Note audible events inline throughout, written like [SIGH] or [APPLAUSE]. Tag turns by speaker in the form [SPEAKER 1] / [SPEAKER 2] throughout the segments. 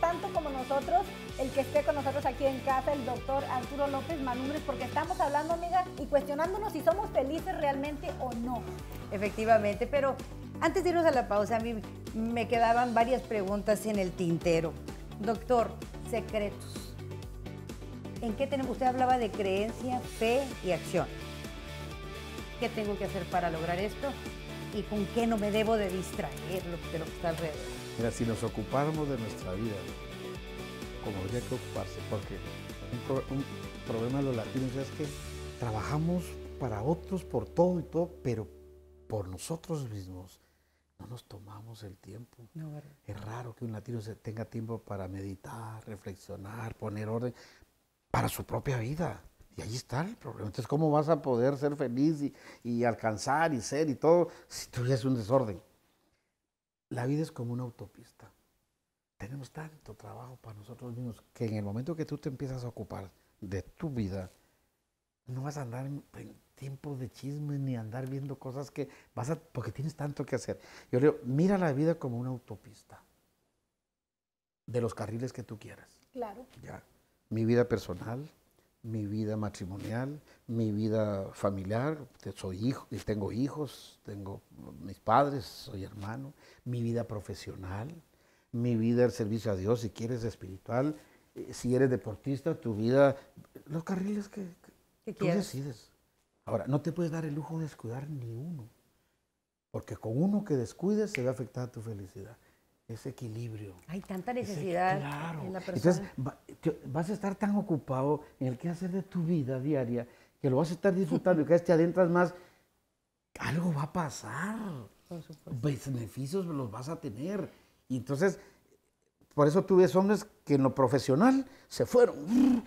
[SPEAKER 1] tanto como nosotros el que esté con nosotros aquí en casa, el doctor Arturo López manumbres porque estamos hablando, amiga, y cuestionándonos si somos felices realmente o no. Efectivamente, pero antes de irnos a la pausa, a mí me quedaban varias preguntas en el tintero. Doctor, secretos. ¿En qué tenemos? Usted hablaba de creencia, fe y acción. ¿Qué tengo que hacer para lograr esto? ¿Y con qué no me debo de distraer de lo que está alrededor? Mira, si nos ocupáramos de nuestra vida, como habría que ocuparse, porque un, problema de los latinos es que trabajamos para otros, por todo y todo, pero por nosotros mismos no nos tomamos el tiempo. es raro que un latino tenga tiempo para meditar, reflexionar, poner orden para su propia vida. Y ahí está el problema. Entonces, ¿cómo vas a poder ser feliz y, alcanzar y ser y todo si tú es un desorden? La vida es como una autopista. Tenemos tanto trabajo para nosotros mismos que en el momento que tú te empiezas a ocupar de tu vida, no vas a andar en, tiempos de chisme ni andar viendo cosas que vas a, porque tienes tanto que hacer. Yo le digo, mira la vida como una autopista de los carriles que tú quieras. Claro. Ya. Mi vida personal, mi vida matrimonial, mi vida familiar, soy hijo, tengo hijos, tengo mis padres, soy hermano, mi vida profesional, mi vida al servicio a Dios, si quieres espiritual, eh, si eres deportista, tu vida, los carriles que, que tú decides. Ahora, no te puedes dar el lujo de descuidar ni uno, porque con uno que descuides se va a afectar tu felicidad ese equilibrio. Hay tanta necesidad en la persona. Entonces, vas a estar tan ocupado en el que hacer de tu vida diaria que lo vas a estar disfrutando y que te adentras más, algo va a pasar. Beneficios los vas a tener. Y entonces, por eso tú ves hombres que en lo profesional se fueron.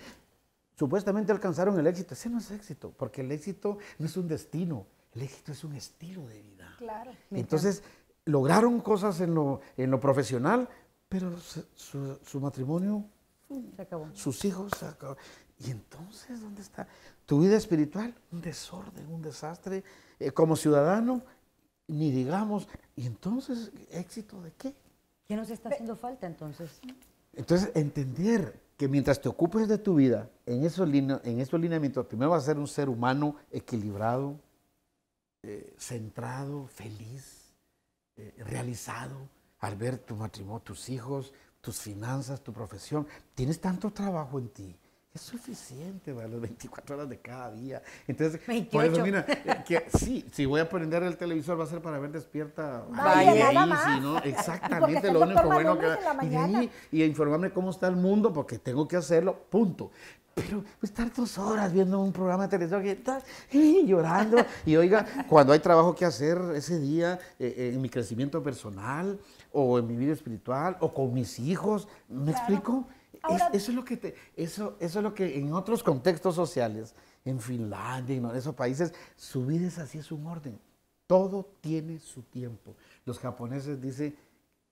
[SPEAKER 1] Supuestamente alcanzaron el éxito. Ese no es éxito, porque el éxito no es un destino. El éxito es un estilo de vida. Claro. Entonces, lograron cosas en lo, en lo profesional, pero su, matrimonio, se acabó. sus hijos, se acabó. Y entonces, ¿dónde está? Tu vida espiritual, un desorden, un desastre. Eh, como ciudadano, ni digamos, ¿y entonces éxito de qué? ¿Qué nos está haciendo falta entonces? Entonces, entender que mientras te ocupes de tu vida, en esos, en esos lineamientos, primero vas a ser un ser humano equilibrado, eh, centrado, feliz, eh, realizado al ver tu matrimonio, tus hijos, tus finanzas, tu profesión. Tienes tanto trabajo en ti es suficiente para las 24 horas de cada día. Entonces, 28. mira, eh, sí, si voy a prender el televisor va a ser para ver despierta. Vaya, no, [LAUGHS] exactamente, lo único bueno que... Y, ahí, y informarme cómo está el mundo, porque tengo que hacerlo, punto. Pero pues, estar dos horas viendo un programa de televisión y llorando. Y oiga, cuando hay trabajo que hacer ese día eh, eh, en mi crecimiento personal o en mi vida espiritual o con mis hijos, ¿me explico? eso es lo que te, eso, eso es lo que en otros contextos sociales, en Finlandia y en esos países, su vida es así, es un orden. Todo tiene su tiempo. Los japoneses dicen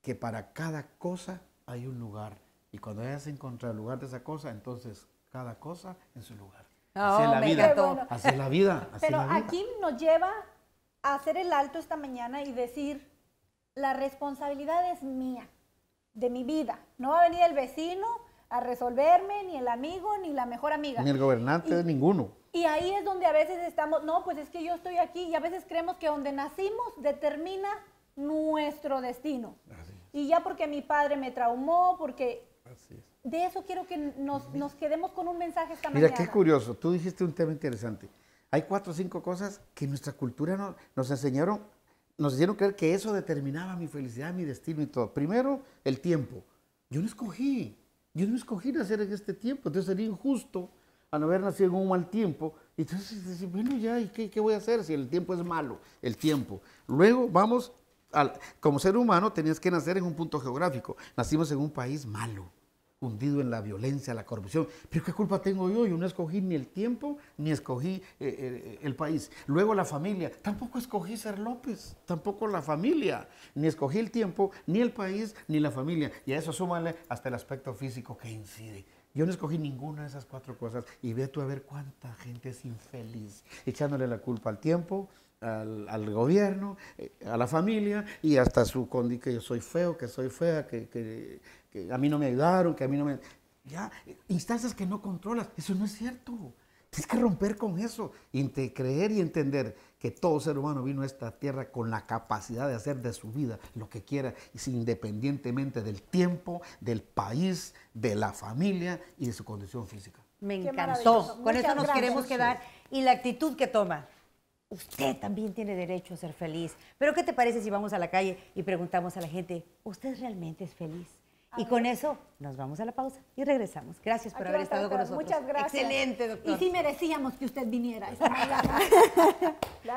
[SPEAKER 1] que para cada cosa hay un lugar. Y cuando hayas encontrado el lugar de esa cosa, entonces cada cosa en su lugar. Oh, es la, vida, es la vida. Pero aquí nos lleva a hacer el alto esta mañana y decir, la responsabilidad es mía, de mi vida. No va a venir el vecino a resolverme, ni el amigo, ni la mejor amiga. Ni el gobernante, ninguno. Y ahí es donde a veces estamos, no, pues es que yo estoy aquí y a veces creemos que donde nacimos determina nuestro destino. Y ya porque mi padre me traumó, porque... Así es. De eso quiero que nos, nos quedemos con un mensaje esta Mira, mañana. Mira, qué curioso, tú dijiste un tema interesante. Hay cuatro o cinco cosas que nuestra cultura nos enseñaron, nos hicieron creer que eso determinaba mi felicidad, mi destino y todo. Primero, el tiempo. Yo no escogí. Yo no escogí nacer en este tiempo, entonces sería injusto a no haber nacido en un mal tiempo. Entonces, decir, bueno, ya, ¿y qué, qué, voy a hacer si el tiempo es malo? El tiempo. Luego vamos, al, como ser humano tenías que nacer en un punto geográfico. Nacimos en un país malo hundido en la violencia, la corrupción. Pero ¿qué culpa tengo yo? Yo no escogí ni el tiempo, ni escogí eh, eh, el país. Luego la familia. Tampoco escogí ser López, tampoco la familia. Ni escogí el tiempo, ni el país, ni la familia. Y a eso súmale hasta el aspecto físico que incide. Yo no escogí ninguna de esas cuatro cosas. Y ve tú a ver cuánta gente es infeliz, echándole la culpa al tiempo, al, gobierno, eh, a la familia y hasta su condi que yo soy feo, que soy fea, que, que, a mí no me ayudaron, que a mí no me... Ya, instancias que no controlas, eso no es cierto. Tienes que romper con eso, y creer y entender que todo ser humano vino a esta tierra con la capacidad de hacer de su vida lo que quiera, independientemente del tiempo, del país, de la familia y de su condición física. Me encantó. Con eso nos queremos quedar y la actitud que toma usted también tiene derecho a ser feliz. Pero ¿qué te parece si vamos a la calle y preguntamos a la gente, ¿usted realmente es feliz? y con eso nos vamos a la pausa y regresamos. Gracias por haber estado con nosotros. Muchas gracias. Excelente, doctor. Y sí merecíamos que usted viniera. [LAUGHS] [LAUGHS]